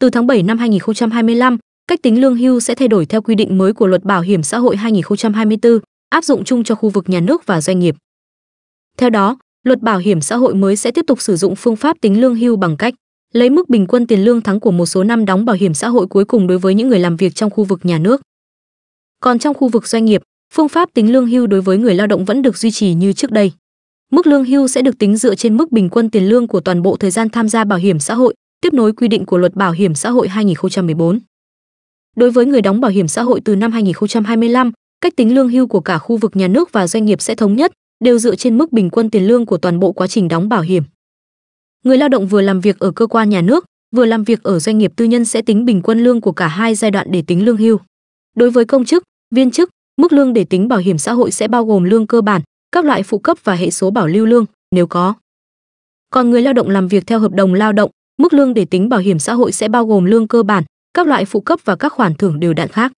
Từ tháng 7 năm 2025, cách tính lương hưu sẽ thay đổi theo quy định mới của Luật Bảo hiểm xã hội 2024, áp dụng chung cho khu vực nhà nước và doanh nghiệp. Theo đó, Luật Bảo hiểm xã hội mới sẽ tiếp tục sử dụng phương pháp tính lương hưu bằng cách lấy mức bình quân tiền lương tháng của một số năm đóng bảo hiểm xã hội cuối cùng đối với những người làm việc trong khu vực nhà nước. Còn trong khu vực doanh nghiệp, phương pháp tính lương hưu đối với người lao động vẫn được duy trì như trước đây. Mức lương hưu sẽ được tính dựa trên mức bình quân tiền lương của toàn bộ thời gian tham gia bảo hiểm xã hội tiếp nối quy định của Luật Bảo hiểm xã hội 2014. Đối với người đóng bảo hiểm xã hội từ năm 2025, cách tính lương hưu của cả khu vực nhà nước và doanh nghiệp sẽ thống nhất, đều dựa trên mức bình quân tiền lương của toàn bộ quá trình đóng bảo hiểm. Người lao động vừa làm việc ở cơ quan nhà nước, vừa làm việc ở doanh nghiệp tư nhân sẽ tính bình quân lương của cả hai giai đoạn để tính lương hưu. Đối với công chức, viên chức, mức lương để tính bảo hiểm xã hội sẽ bao gồm lương cơ bản, các loại phụ cấp và hệ số bảo lưu lương nếu có. Còn người lao động làm việc theo hợp đồng lao động, Mức lương để tính bảo hiểm xã hội sẽ bao gồm lương cơ bản, các loại phụ cấp và các khoản thưởng đều đặn khác.